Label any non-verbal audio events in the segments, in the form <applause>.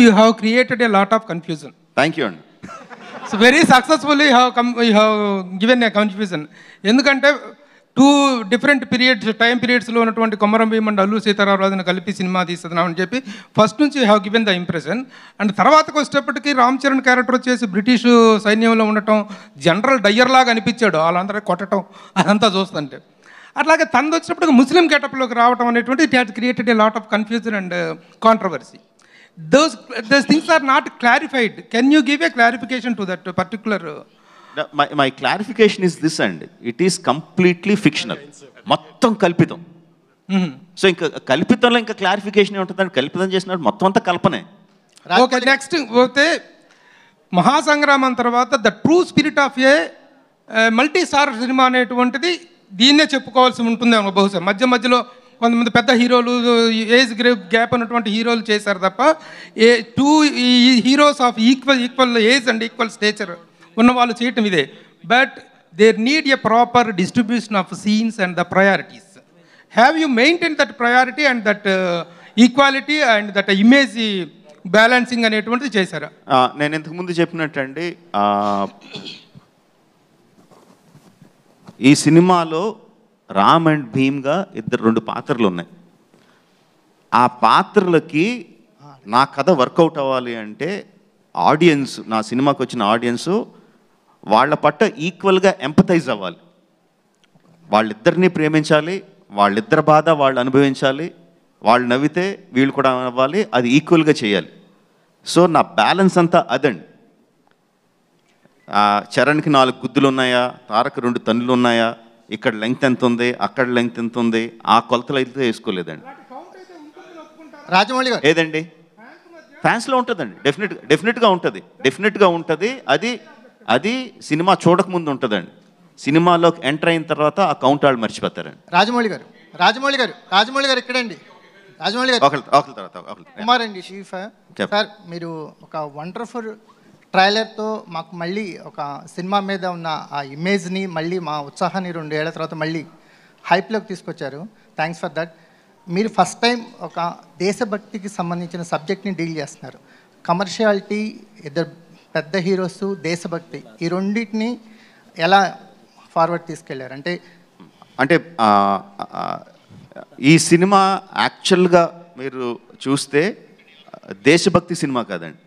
You have created a lot of confusion thank you అండి so very successfully have come you have given a confusion ఎందుకంటే two different periods time పీరియడ్స్లో ఉన్నటువంటి Komaram Bheem and Allu సీతారామరాజుని కలిపి సినిమా తీస్తున్నాం అని చెప్పి ఫస్ట్ నుంచి have given the impression and తర్వాతకు వచ్చేటప్పటికి రామ్ చరణ్ క్యారెక్టర్ వచ్చేసి బ్రిటిష్ సైన్యంలో ఉండటం జనరల్ డయ్యర్ లాగా అనిపించాడు వాళ్ళందరూ కొట్టడం అదంతా చూస్తుంటే అట్లాగే తనది వచ్చినప్పటికి ముస్లిం గెటప్లోకి రావడం అనేటువంటి it created a lot of confusion and controversy those, those things are not clarified. Can you give a clarification to that particular? No, my, my clarification is this and it is completely fictional. మొత్తం కల్పితం so ఇంకా కల్పితంలో ఇంకా clarification ఉంటుందండి కల్పితం చేసినప్పుడు మొత్తం అంతా కల్పనే ఓకే నెక్స్ట్ పోతే మహాసంగ్రామం తర్వాత the true spirit of a multi star సినిమా అనేటువంటిది దీన్నే చెప్పుకోవాల్సి ఉంటుంది బహుశా మధ్య మధ్యలో కొంతమంది పెద్ద హీరోలు ఏజ్ గ్రేప్ గ్యాప్ ఉన్నటువంటి హీరోలు చేశారు తప్ప a two heroes of equal equal age and equal stature ఉన్న వాళ్ళు చేయటం ఇదే but there need a proper distribution of scenes and the priorities have you maintain that priority and that uh, equality and that image balancing అనేటువంటిది చేశారు నేను ఇంతకుముందు చెప్పినట్టండి ఈ సినిమాలో రామ్ అండ్ భీమ్గా ఇద్దరు రెండు పాత్రలు ఉన్నాయి ఆ పాత్రలకి నా కథ వర్కౌట్ అవ్వాలి అంటే ఆడియన్స్ నా సినిమాకి వచ్చిన ఆడియన్స్ వాళ్ళ పట్ల ఈక్వల్గా ఎంపతైజ్ అవ్వాలి వాళ్ళిద్దరినీ ప్రేమించాలి వాళ్ళిద్దరి బాధ వాళ్ళు అనుభవించాలి వాళ్ళు నవ్వితే వీళ్ళు కూడా అవ్వాలి అది ఈక్వల్గా చేయాలి సో నా బ్యాలెన్స్ అంతా అదండి చరణ్కి నాలుగు గుద్దులు ఉన్నాయా తారకు రెండు తండ్రులు ఉన్నాయా ఇక్కడ లెంగ్త్ ఎంత ఉంది అక్కడ లెంగ్త్ ఎంత ఉంది ఆ కొలతలు అయితే వేసుకోలేదండి రాజమౌళి గారు ఏదండి ఫ్యాన్స్లో ఉంటుందండి డెఫినెట్ డెఫినెట్గా ఉంటుంది డెఫినెట్గా ఉంటుంది అది అది సినిమా చూడకముందు ఉంటుందండి సినిమాలోకి ఎంటర్ అయిన తర్వాత ఆ కౌంట్ వాళ్ళు మర్చిపోతారండి రాజమౌళి గారు రాజమౌళి గారు రాజమౌళి గారు ఇక్కడండి రాజమౌళి గారు కుమార్ అండి షీఫ్ సార్ మీరు ఒక వండర్ఫుల్ ట్రైలర్తో మాకు మళ్ళీ ఒక సినిమా మీద ఉన్న ఆ ఇమేజ్ని మళ్ళీ మా ఉత్సాహాన్ని రెండు ఏళ్ల తర్వాత మళ్ళీ హైప్లోకి తీసుకొచ్చారు థ్యాంక్స్ ఫర్ దట్ మీరు ఫస్ట్ టైం ఒక దేశభక్తికి సంబంధించిన సబ్జెక్ట్ని డీల్ చేస్తున్నారు కమర్షియాలిటీ ఇద్దరు పెద్ద హీరోస్ దేశభక్తి ఈ రెండింటిని ఎలా ఫార్వర్డ్ తీసుకెళ్లారు అంటే అంటే ఈ సినిమా యాక్చువల్గా మీరు చూస్తే దేశభక్తి సినిమా కాదండి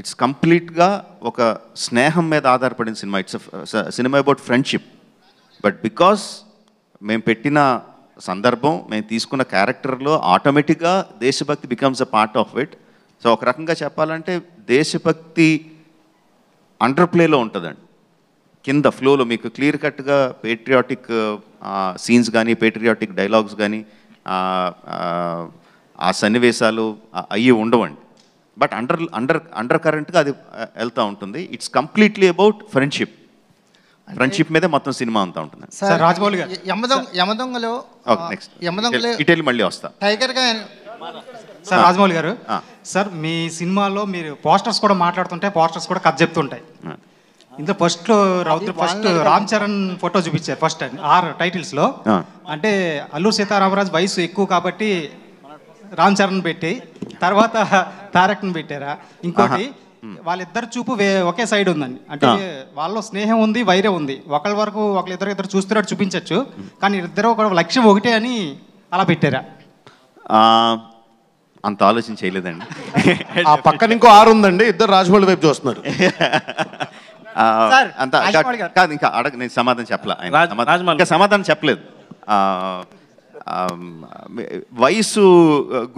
ఇట్స్ కంప్లీట్గా ఒక స్నేహం మీద ఆధారపడిన సినిమా ఇట్స్ సినిమా అబౌట్ ఫ్రెండ్షిప్ బట్ బికాస్ మేము పెట్టిన సందర్భం మేము తీసుకున్న క్యారెక్టర్లో ఆటోమేటిక్గా దేశభక్తి becomes a part of it so ఒక రకంగా చెప్పాలంటే దేశభక్తి అండర్ ప్లేలో ఉంటుందండి కింద ఫ్లోలో మీకు క్లియర్ కట్గా పేట్రియాటిక్ సీన్స్ కానీ పేట్రియాటిక్ డైలాగ్స్ కానీ ఆ సన్నివేశాలు అయ్యి ఉండవండి బట్ అండర్ అండర్ అండర్ కరెంట్గా అది వెళ్తూ ఉంటుంది it's completely about friendship friendship మీదే మొత్తం సినిమా అంతా ఉంటుంది సార్ రాజమౌళి గారు నెక్స్ట్ ఇటలీ మళ్ళీ వస్తా టైగర్ గా సార్ రాజమౌళి గారు సార్ మీ సినిమాలో మీరు పోస్టర్స్ కూడా మాట్లాడుతుంటాయి పోస్టర్స్ కూడా కథ చెప్తుంటాయి ఇందులో ఫస్ట్ రౌద్ర ఫస్ట్ రామ్ చరణ్ ఫోటో చూపించారు ఫస్ట్ ఆర్ టైటిల్స్ లో అంటే అల్లూరు సీతారామరాజు వయసు ఎక్కువ కాబట్టి రామ్ చరణ్ పెట్టి తర్వాత తారక్ని పెట్టారా ఇంకోటి వాళ్ళిద్దరు చూపు ఒకే సైడ్ ఉందండి అంటే వాళ్ళ స్నేహం ఉంది వైరం ఉంది ఒకళ్ళ వరకు ఒకళ్ళిద్దరు ఇద్దరు చూస్తున్నట్టు చూపించవచ్చు కానీ ఇద్దరు ఒక లక్ష్యం ఒకటే అని అలా పెట్టారా అంత ఆలోచన చేయలేదండి ఆ పక్కన ఇంకో ఆరు ఉందండి ఇద్దరు రాజమౌళి వైపు చూస్తున్నారు అంత కాదు ఇంకా అడగ నేను సమాధానం చెప్పలే సమాధానం చెప్పలేదు వయసు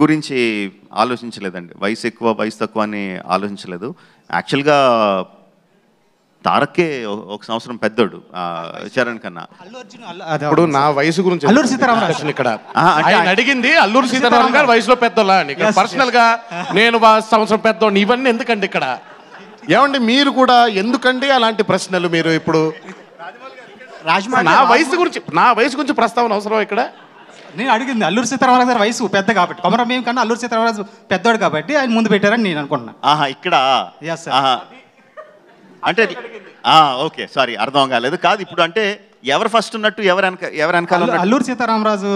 గురించి ఆలోచించలేదండి వయసు ఎక్కువ వయసు తక్కువ అని ఆలోచించలేదు యాక్చువల్గా తారక్కే ఒక సంవత్సరం పెద్దోడు చరణ్ కన్నా అప్పుడు నా వయసు గురించి అల్లూరు సీతారామరాజు ఇక్కడ అడిగింది అల్లూరు సీతారామన్ గారు వయసులో పెద్దోళ్ళ అని పర్సనల్ గా నేను సంవత్సరం పెద్దోడిని ఇవన్నీ ఎందుకండి ఇక్కడ ఏమండి మీరు కూడా ఎందుకండి అలాంటి ప్రశ్నలు మీరు ఇప్పుడు నా వయసు గురించి నా వయసు గురించి ప్రస్తావన అవసరం ఇక్కడ నేను అడిగింది అల్లూరు సీతారామరాజు గారు వయసు పెద్ద కాబట్టి కొమరభీం కన్నా అల్లూరు సీతారామరాజు పెద్దవాడు కాబట్టి ఆయన ముందు పెట్టారని నేను అనుకున్నా ఆహా ఇక్కడ ఎస్ అంటే ఓకే సారీ అర్థం కాలేదు కాదు ఇప్పుడు అంటే ఎవరు ఫస్ట్ ఉన్నట్టు ఎవరు వెనక ఎవరు వెనకాల అల్లూరు సీతారామరాజు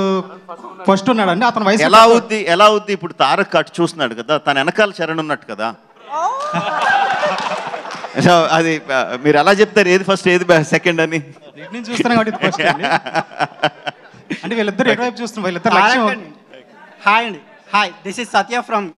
ఫస్ట్ ఉన్నాడు అండి అతను వయసు ఎలా అవుద్ది ఎలా అవుద్ది ఇప్పుడు తారక్ కట్ చూస్తున్నాడు కదా తన వెనకాల చరణ్ ఉన్నట్టు కదా అది మీరు ఎలా చెప్తారు ఏది ఫస్ట్ ఏది సెకండ్ అని చూస్తాను కాబట్టి <laughs> అంటే వీళ్ళిద్దరు ఎటువైపు చూస్తున్నారు వీళ్ళిద్దరు హాయ్ అండి hi this is Satya from